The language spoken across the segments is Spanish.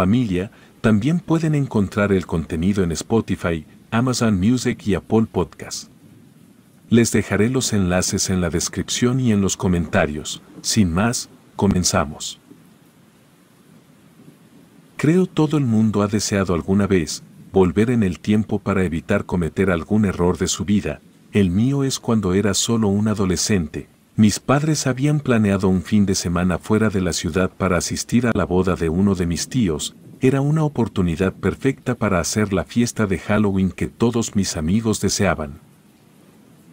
familia también pueden encontrar el contenido en Spotify, Amazon Music y Apple Podcast. Les dejaré los enlaces en la descripción y en los comentarios. Sin más, comenzamos. Creo todo el mundo ha deseado alguna vez volver en el tiempo para evitar cometer algún error de su vida. El mío es cuando era solo un adolescente, mis padres habían planeado un fin de semana fuera de la ciudad para asistir a la boda de uno de mis tíos, era una oportunidad perfecta para hacer la fiesta de Halloween que todos mis amigos deseaban.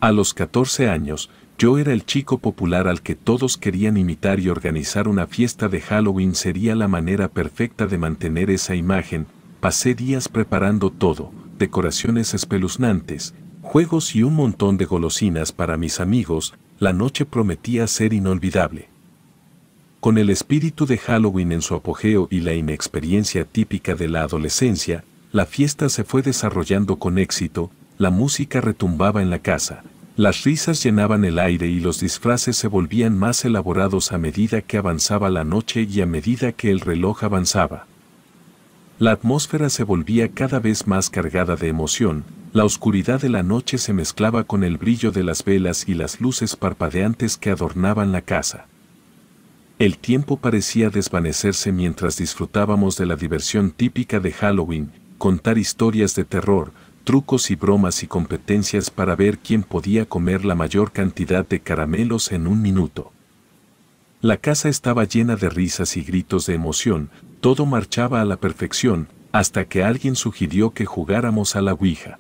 A los 14 años, yo era el chico popular al que todos querían imitar y organizar una fiesta de Halloween sería la manera perfecta de mantener esa imagen. Pasé días preparando todo, decoraciones espeluznantes, juegos y un montón de golosinas para mis amigos, la noche prometía ser inolvidable. Con el espíritu de Halloween en su apogeo y la inexperiencia típica de la adolescencia, la fiesta se fue desarrollando con éxito, la música retumbaba en la casa, las risas llenaban el aire y los disfraces se volvían más elaborados a medida que avanzaba la noche y a medida que el reloj avanzaba. La atmósfera se volvía cada vez más cargada de emoción, la oscuridad de la noche se mezclaba con el brillo de las velas y las luces parpadeantes que adornaban la casa. El tiempo parecía desvanecerse mientras disfrutábamos de la diversión típica de Halloween, contar historias de terror, trucos y bromas y competencias para ver quién podía comer la mayor cantidad de caramelos en un minuto. La casa estaba llena de risas y gritos de emoción, todo marchaba a la perfección, hasta que alguien sugirió que jugáramos a la Ouija.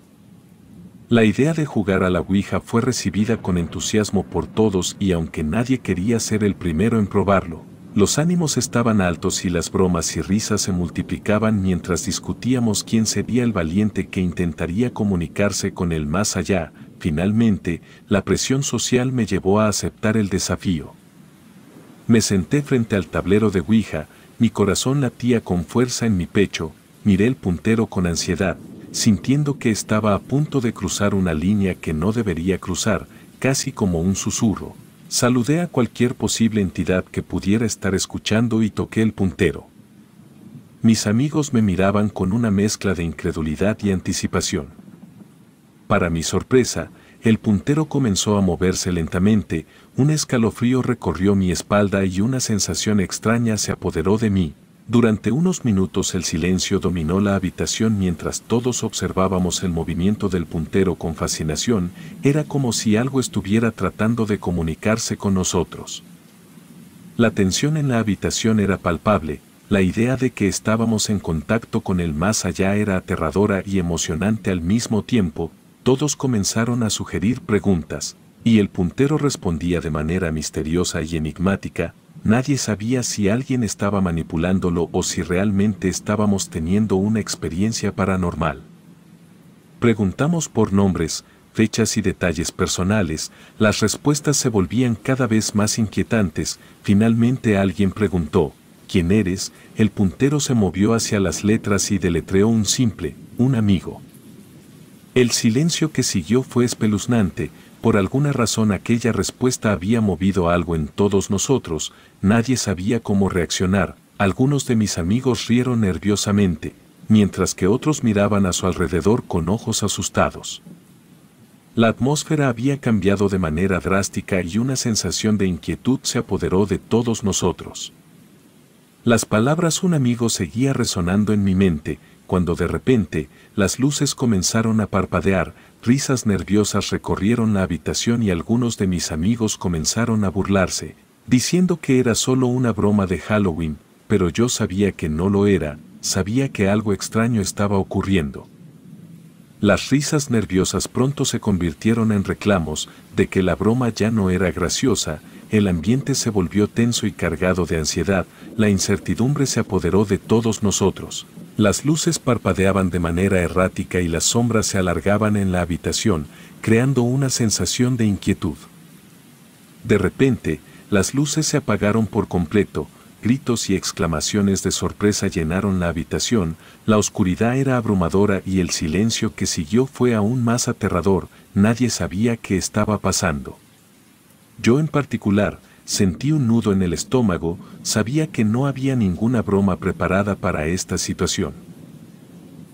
La idea de jugar a la Ouija fue recibida con entusiasmo por todos y aunque nadie quería ser el primero en probarlo, los ánimos estaban altos y las bromas y risas se multiplicaban mientras discutíamos quién sería el valiente que intentaría comunicarse con el más allá. Finalmente, la presión social me llevó a aceptar el desafío. Me senté frente al tablero de Ouija, mi corazón latía con fuerza en mi pecho, miré el puntero con ansiedad, sintiendo que estaba a punto de cruzar una línea que no debería cruzar, casi como un susurro. Saludé a cualquier posible entidad que pudiera estar escuchando y toqué el puntero. Mis amigos me miraban con una mezcla de incredulidad y anticipación. Para mi sorpresa, el puntero comenzó a moverse lentamente, un escalofrío recorrió mi espalda y una sensación extraña se apoderó de mí, durante unos minutos el silencio dominó la habitación mientras todos observábamos el movimiento del puntero con fascinación, era como si algo estuviera tratando de comunicarse con nosotros. La tensión en la habitación era palpable, la idea de que estábamos en contacto con el más allá era aterradora y emocionante al mismo tiempo, todos comenzaron a sugerir preguntas, y el puntero respondía de manera misteriosa y enigmática, Nadie sabía si alguien estaba manipulándolo o si realmente estábamos teniendo una experiencia paranormal. Preguntamos por nombres, fechas y detalles personales, las respuestas se volvían cada vez más inquietantes, finalmente alguien preguntó, ¿quién eres? El puntero se movió hacia las letras y deletreó un simple, un amigo. El silencio que siguió fue espeluznante, por alguna razón aquella respuesta había movido algo en todos nosotros, nadie sabía cómo reaccionar, algunos de mis amigos rieron nerviosamente, mientras que otros miraban a su alrededor con ojos asustados. La atmósfera había cambiado de manera drástica y una sensación de inquietud se apoderó de todos nosotros. Las palabras un amigo seguía resonando en mi mente, cuando de repente las luces comenzaron a parpadear, risas nerviosas recorrieron la habitación y algunos de mis amigos comenzaron a burlarse, diciendo que era solo una broma de Halloween, pero yo sabía que no lo era, sabía que algo extraño estaba ocurriendo. Las risas nerviosas pronto se convirtieron en reclamos de que la broma ya no era graciosa, el ambiente se volvió tenso y cargado de ansiedad, la incertidumbre se apoderó de todos nosotros. Las luces parpadeaban de manera errática y las sombras se alargaban en la habitación, creando una sensación de inquietud. De repente, las luces se apagaron por completo, gritos y exclamaciones de sorpresa llenaron la habitación, la oscuridad era abrumadora y el silencio que siguió fue aún más aterrador, nadie sabía qué estaba pasando. Yo en particular, Sentí un nudo en el estómago, sabía que no había ninguna broma preparada para esta situación.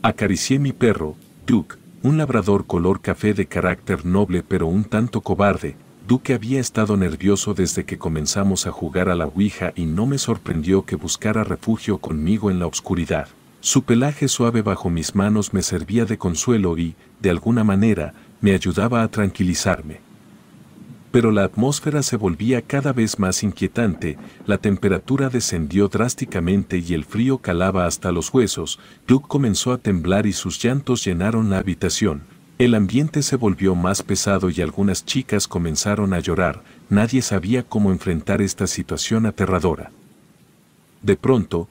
Acaricié mi perro, Duke, un labrador color café de carácter noble pero un tanto cobarde, Duke había estado nervioso desde que comenzamos a jugar a la Ouija y no me sorprendió que buscara refugio conmigo en la oscuridad. Su pelaje suave bajo mis manos me servía de consuelo y, de alguna manera, me ayudaba a tranquilizarme pero la atmósfera se volvía cada vez más inquietante, la temperatura descendió drásticamente y el frío calaba hasta los huesos, Luke comenzó a temblar y sus llantos llenaron la habitación. El ambiente se volvió más pesado y algunas chicas comenzaron a llorar, nadie sabía cómo enfrentar esta situación aterradora. De pronto,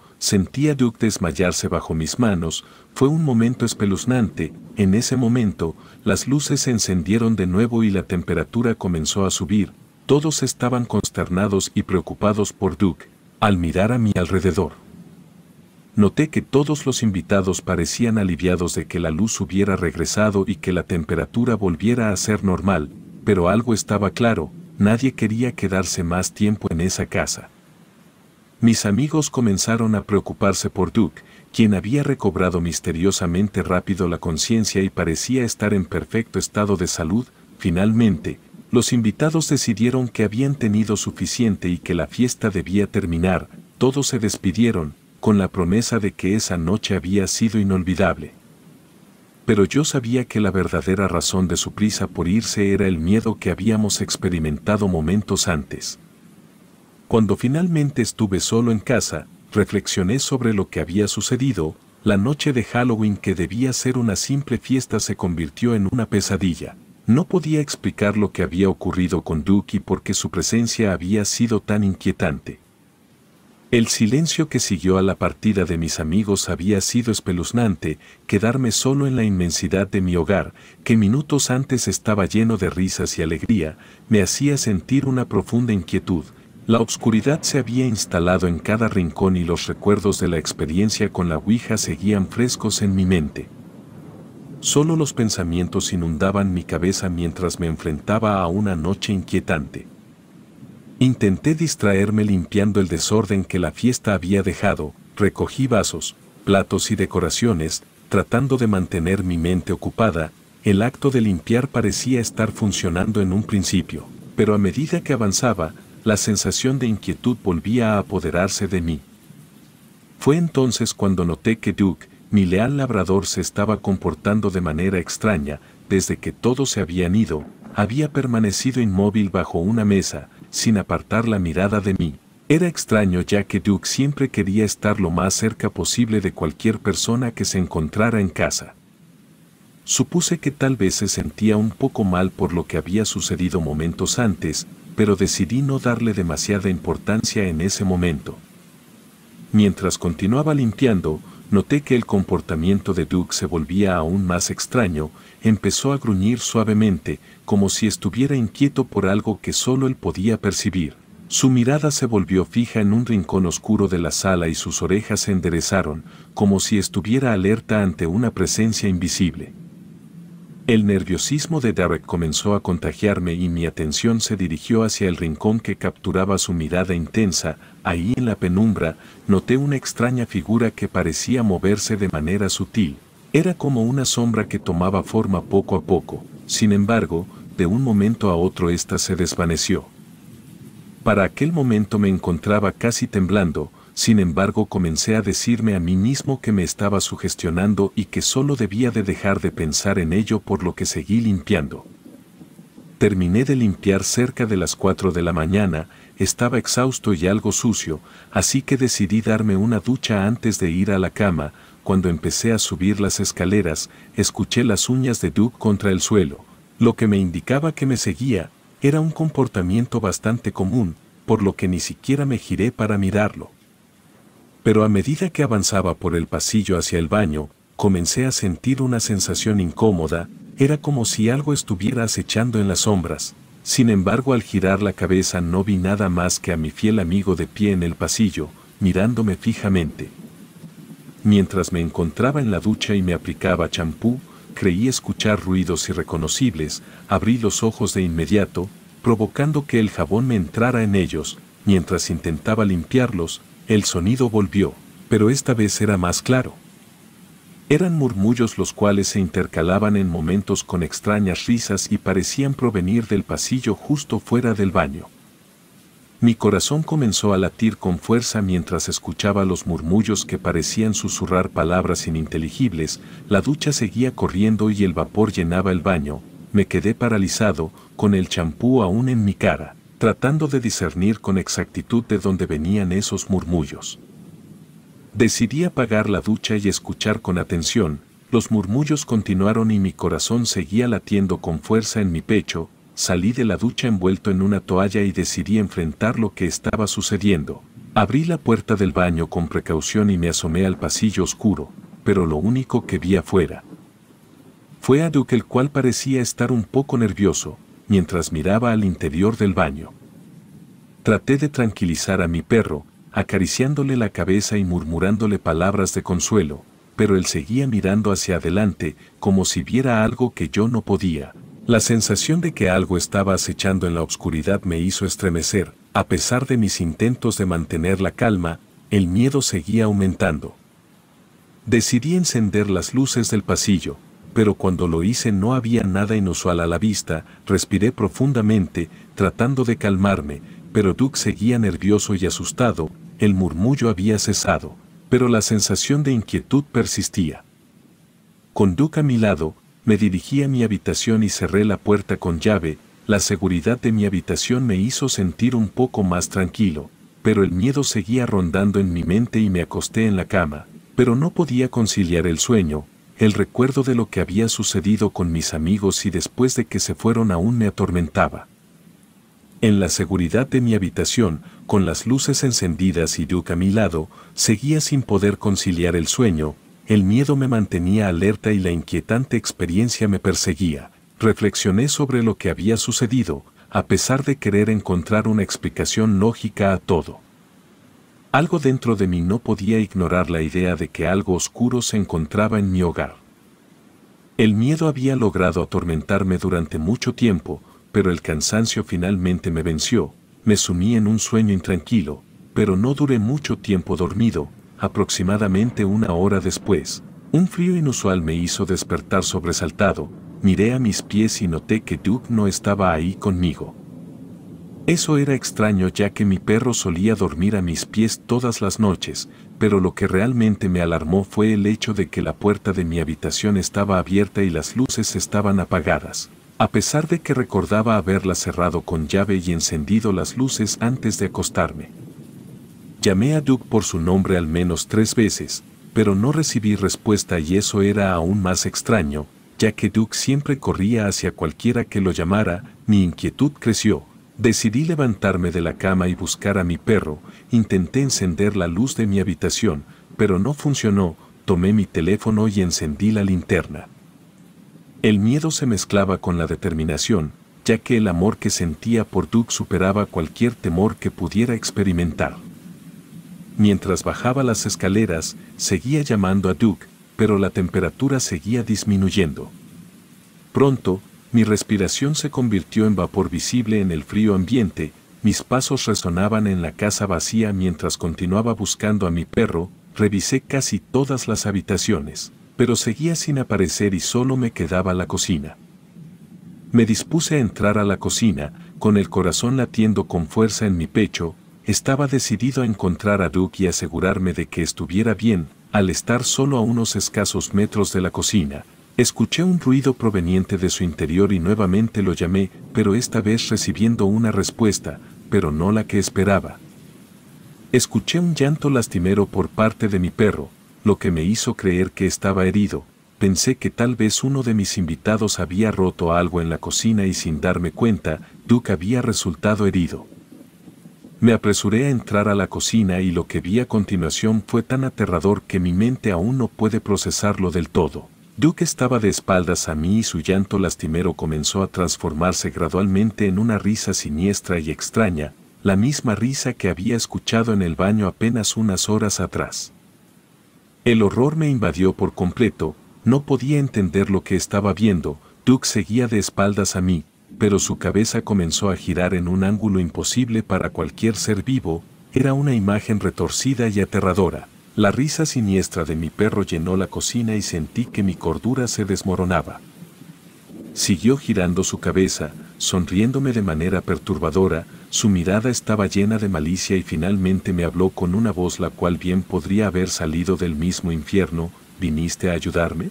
a Duke desmayarse bajo mis manos, fue un momento espeluznante, en ese momento, las luces se encendieron de nuevo y la temperatura comenzó a subir, todos estaban consternados y preocupados por Duke, al mirar a mi alrededor. Noté que todos los invitados parecían aliviados de que la luz hubiera regresado y que la temperatura volviera a ser normal, pero algo estaba claro, nadie quería quedarse más tiempo en esa casa mis amigos comenzaron a preocuparse por Duke, quien había recobrado misteriosamente rápido la conciencia y parecía estar en perfecto estado de salud, finalmente, los invitados decidieron que habían tenido suficiente y que la fiesta debía terminar, todos se despidieron, con la promesa de que esa noche había sido inolvidable. Pero yo sabía que la verdadera razón de su prisa por irse era el miedo que habíamos experimentado momentos antes. Cuando finalmente estuve solo en casa, reflexioné sobre lo que había sucedido, la noche de Halloween que debía ser una simple fiesta se convirtió en una pesadilla. No podía explicar lo que había ocurrido con Duke y por qué su presencia había sido tan inquietante. El silencio que siguió a la partida de mis amigos había sido espeluznante, quedarme solo en la inmensidad de mi hogar, que minutos antes estaba lleno de risas y alegría, me hacía sentir una profunda inquietud, la oscuridad se había instalado en cada rincón y los recuerdos de la experiencia con la Ouija seguían frescos en mi mente. Solo los pensamientos inundaban mi cabeza mientras me enfrentaba a una noche inquietante. Intenté distraerme limpiando el desorden que la fiesta había dejado, recogí vasos, platos y decoraciones, tratando de mantener mi mente ocupada, el acto de limpiar parecía estar funcionando en un principio, pero a medida que avanzaba, la sensación de inquietud volvía a apoderarse de mí. Fue entonces cuando noté que Duke, mi leal labrador, se estaba comportando de manera extraña, desde que todos se habían ido, había permanecido inmóvil bajo una mesa, sin apartar la mirada de mí. Era extraño ya que Duke siempre quería estar lo más cerca posible de cualquier persona que se encontrara en casa. Supuse que tal vez se sentía un poco mal por lo que había sucedido momentos antes, pero decidí no darle demasiada importancia en ese momento. Mientras continuaba limpiando, noté que el comportamiento de Duke se volvía aún más extraño, empezó a gruñir suavemente, como si estuviera inquieto por algo que solo él podía percibir. Su mirada se volvió fija en un rincón oscuro de la sala y sus orejas se enderezaron, como si estuviera alerta ante una presencia invisible. El nerviosismo de Derek comenzó a contagiarme y mi atención se dirigió hacia el rincón que capturaba su mirada intensa. Ahí en la penumbra noté una extraña figura que parecía moverse de manera sutil. Era como una sombra que tomaba forma poco a poco. Sin embargo, de un momento a otro ésta se desvaneció. Para aquel momento me encontraba casi temblando, sin embargo comencé a decirme a mí mismo que me estaba sugestionando y que solo debía de dejar de pensar en ello por lo que seguí limpiando. Terminé de limpiar cerca de las 4 de la mañana, estaba exhausto y algo sucio, así que decidí darme una ducha antes de ir a la cama, cuando empecé a subir las escaleras, escuché las uñas de Duke contra el suelo, lo que me indicaba que me seguía, era un comportamiento bastante común, por lo que ni siquiera me giré para mirarlo. Pero a medida que avanzaba por el pasillo hacia el baño, comencé a sentir una sensación incómoda, era como si algo estuviera acechando en las sombras. Sin embargo, al girar la cabeza no vi nada más que a mi fiel amigo de pie en el pasillo, mirándome fijamente. Mientras me encontraba en la ducha y me aplicaba champú, creí escuchar ruidos irreconocibles, abrí los ojos de inmediato, provocando que el jabón me entrara en ellos, mientras intentaba limpiarlos, el sonido volvió, pero esta vez era más claro. Eran murmullos los cuales se intercalaban en momentos con extrañas risas y parecían provenir del pasillo justo fuera del baño. Mi corazón comenzó a latir con fuerza mientras escuchaba los murmullos que parecían susurrar palabras ininteligibles, la ducha seguía corriendo y el vapor llenaba el baño, me quedé paralizado, con el champú aún en mi cara tratando de discernir con exactitud de dónde venían esos murmullos. Decidí apagar la ducha y escuchar con atención, los murmullos continuaron y mi corazón seguía latiendo con fuerza en mi pecho, salí de la ducha envuelto en una toalla y decidí enfrentar lo que estaba sucediendo. Abrí la puerta del baño con precaución y me asomé al pasillo oscuro, pero lo único que vi afuera fue a Duke el cual parecía estar un poco nervioso, mientras miraba al interior del baño. Traté de tranquilizar a mi perro, acariciándole la cabeza y murmurándole palabras de consuelo, pero él seguía mirando hacia adelante como si viera algo que yo no podía. La sensación de que algo estaba acechando en la oscuridad me hizo estremecer, a pesar de mis intentos de mantener la calma, el miedo seguía aumentando. Decidí encender las luces del pasillo, pero cuando lo hice no había nada inusual a la vista, respiré profundamente, tratando de calmarme, pero Duke seguía nervioso y asustado, el murmullo había cesado, pero la sensación de inquietud persistía. Con Duke a mi lado, me dirigí a mi habitación y cerré la puerta con llave, la seguridad de mi habitación me hizo sentir un poco más tranquilo, pero el miedo seguía rondando en mi mente y me acosté en la cama, pero no podía conciliar el sueño, el recuerdo de lo que había sucedido con mis amigos y después de que se fueron aún me atormentaba. En la seguridad de mi habitación, con las luces encendidas y Duke a mi lado, seguía sin poder conciliar el sueño, el miedo me mantenía alerta y la inquietante experiencia me perseguía. Reflexioné sobre lo que había sucedido, a pesar de querer encontrar una explicación lógica a todo. Algo dentro de mí no podía ignorar la idea de que algo oscuro se encontraba en mi hogar. El miedo había logrado atormentarme durante mucho tiempo, pero el cansancio finalmente me venció, me sumí en un sueño intranquilo, pero no duré mucho tiempo dormido, aproximadamente una hora después, un frío inusual me hizo despertar sobresaltado, miré a mis pies y noté que Duke no estaba ahí conmigo. Eso era extraño ya que mi perro solía dormir a mis pies todas las noches, pero lo que realmente me alarmó fue el hecho de que la puerta de mi habitación estaba abierta y las luces estaban apagadas. A pesar de que recordaba haberla cerrado con llave y encendido las luces antes de acostarme. Llamé a Duke por su nombre al menos tres veces, pero no recibí respuesta y eso era aún más extraño, ya que Duke siempre corría hacia cualquiera que lo llamara, mi inquietud creció. Decidí levantarme de la cama y buscar a mi perro, intenté encender la luz de mi habitación, pero no funcionó, tomé mi teléfono y encendí la linterna. El miedo se mezclaba con la determinación, ya que el amor que sentía por Duke superaba cualquier temor que pudiera experimentar. Mientras bajaba las escaleras, seguía llamando a Duke, pero la temperatura seguía disminuyendo. Pronto, mi respiración se convirtió en vapor visible en el frío ambiente, mis pasos resonaban en la casa vacía mientras continuaba buscando a mi perro, revisé casi todas las habitaciones, pero seguía sin aparecer y solo me quedaba la cocina. Me dispuse a entrar a la cocina, con el corazón latiendo con fuerza en mi pecho, estaba decidido a encontrar a Duke y asegurarme de que estuviera bien, al estar solo a unos escasos metros de la cocina, Escuché un ruido proveniente de su interior y nuevamente lo llamé, pero esta vez recibiendo una respuesta, pero no la que esperaba. Escuché un llanto lastimero por parte de mi perro, lo que me hizo creer que estaba herido. Pensé que tal vez uno de mis invitados había roto algo en la cocina y sin darme cuenta, Duke había resultado herido. Me apresuré a entrar a la cocina y lo que vi a continuación fue tan aterrador que mi mente aún no puede procesarlo del todo. Duke estaba de espaldas a mí y su llanto lastimero comenzó a transformarse gradualmente en una risa siniestra y extraña, la misma risa que había escuchado en el baño apenas unas horas atrás. El horror me invadió por completo, no podía entender lo que estaba viendo, Duke seguía de espaldas a mí, pero su cabeza comenzó a girar en un ángulo imposible para cualquier ser vivo, era una imagen retorcida y aterradora. La risa siniestra de mi perro llenó la cocina y sentí que mi cordura se desmoronaba. Siguió girando su cabeza, sonriéndome de manera perturbadora, su mirada estaba llena de malicia y finalmente me habló con una voz la cual bien podría haber salido del mismo infierno, ¿viniste a ayudarme?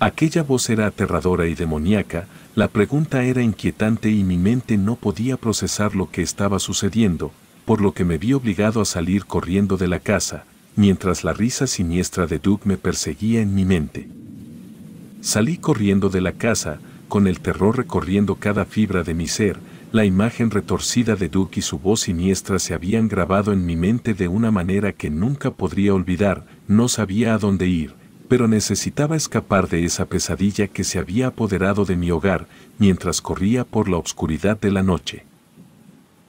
Aquella voz era aterradora y demoníaca, la pregunta era inquietante y mi mente no podía procesar lo que estaba sucediendo, por lo que me vi obligado a salir corriendo de la casa, mientras la risa siniestra de Duke me perseguía en mi mente. Salí corriendo de la casa, con el terror recorriendo cada fibra de mi ser, la imagen retorcida de Duke y su voz siniestra se habían grabado en mi mente de una manera que nunca podría olvidar, no sabía a dónde ir, pero necesitaba escapar de esa pesadilla que se había apoderado de mi hogar mientras corría por la oscuridad de la noche.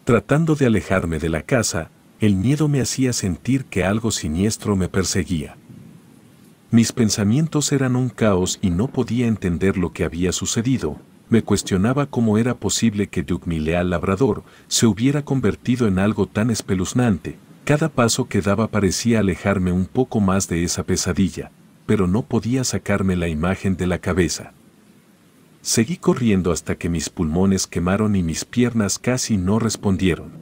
Tratando de alejarme de la casa, el miedo me hacía sentir que algo siniestro me perseguía. Mis pensamientos eran un caos y no podía entender lo que había sucedido. Me cuestionaba cómo era posible que Duke, labrador, se hubiera convertido en algo tan espeluznante. Cada paso que daba parecía alejarme un poco más de esa pesadilla, pero no podía sacarme la imagen de la cabeza. Seguí corriendo hasta que mis pulmones quemaron y mis piernas casi no respondieron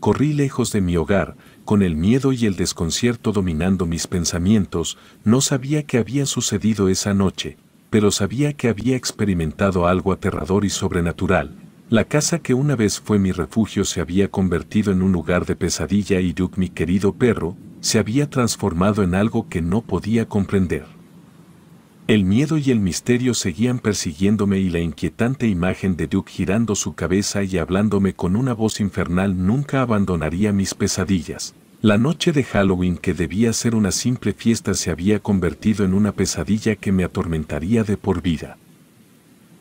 corrí lejos de mi hogar, con el miedo y el desconcierto dominando mis pensamientos, no sabía qué había sucedido esa noche, pero sabía que había experimentado algo aterrador y sobrenatural. La casa que una vez fue mi refugio se había convertido en un lugar de pesadilla y Duke, mi querido perro, se había transformado en algo que no podía comprender. El miedo y el misterio seguían persiguiéndome y la inquietante imagen de Duke girando su cabeza y hablándome con una voz infernal nunca abandonaría mis pesadillas. La noche de Halloween que debía ser una simple fiesta se había convertido en una pesadilla que me atormentaría de por vida.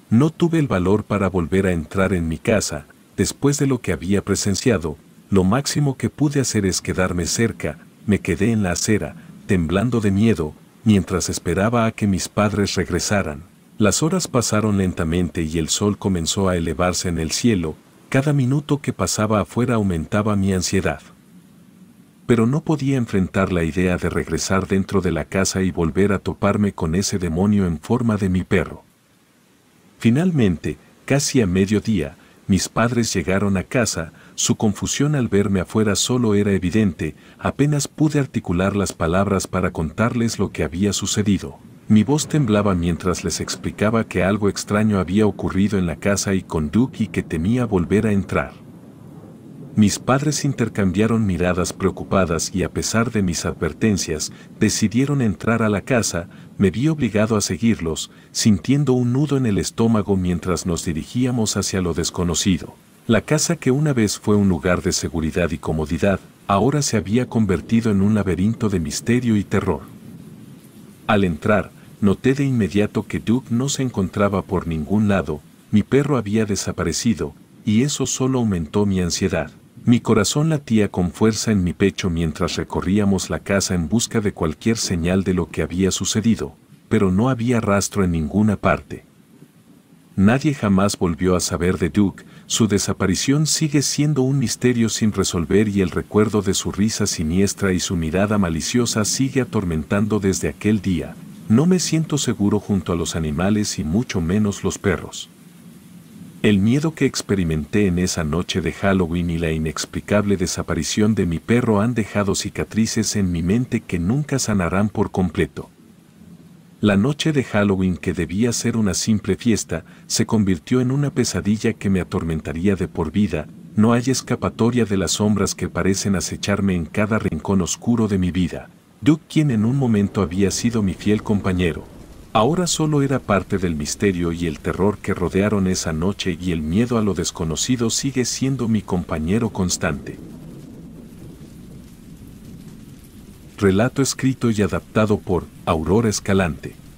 No tuve el valor para volver a entrar en mi casa, después de lo que había presenciado, lo máximo que pude hacer es quedarme cerca, me quedé en la acera, temblando de miedo, Mientras esperaba a que mis padres regresaran, las horas pasaron lentamente y el sol comenzó a elevarse en el cielo, cada minuto que pasaba afuera aumentaba mi ansiedad. Pero no podía enfrentar la idea de regresar dentro de la casa y volver a toparme con ese demonio en forma de mi perro. Finalmente, casi a mediodía, mis padres llegaron a casa, su confusión al verme afuera solo era evidente, apenas pude articular las palabras para contarles lo que había sucedido. Mi voz temblaba mientras les explicaba que algo extraño había ocurrido en la casa y con Duke y que temía volver a entrar. Mis padres intercambiaron miradas preocupadas y a pesar de mis advertencias, decidieron entrar a la casa, me vi obligado a seguirlos, sintiendo un nudo en el estómago mientras nos dirigíamos hacia lo desconocido. La casa que una vez fue un lugar de seguridad y comodidad, ahora se había convertido en un laberinto de misterio y terror. Al entrar, noté de inmediato que Duke no se encontraba por ningún lado, mi perro había desaparecido, y eso solo aumentó mi ansiedad. Mi corazón latía con fuerza en mi pecho mientras recorríamos la casa en busca de cualquier señal de lo que había sucedido, pero no había rastro en ninguna parte. Nadie jamás volvió a saber de Duke, su desaparición sigue siendo un misterio sin resolver y el recuerdo de su risa siniestra y su mirada maliciosa sigue atormentando desde aquel día. No me siento seguro junto a los animales y mucho menos los perros. El miedo que experimenté en esa noche de Halloween y la inexplicable desaparición de mi perro han dejado cicatrices en mi mente que nunca sanarán por completo. La noche de Halloween que debía ser una simple fiesta se convirtió en una pesadilla que me atormentaría de por vida, no hay escapatoria de las sombras que parecen acecharme en cada rincón oscuro de mi vida. Duke, quien en un momento había sido mi fiel compañero, ahora solo era parte del misterio y el terror que rodearon esa noche y el miedo a lo desconocido sigue siendo mi compañero constante. relato escrito y adaptado por Aurora Escalante.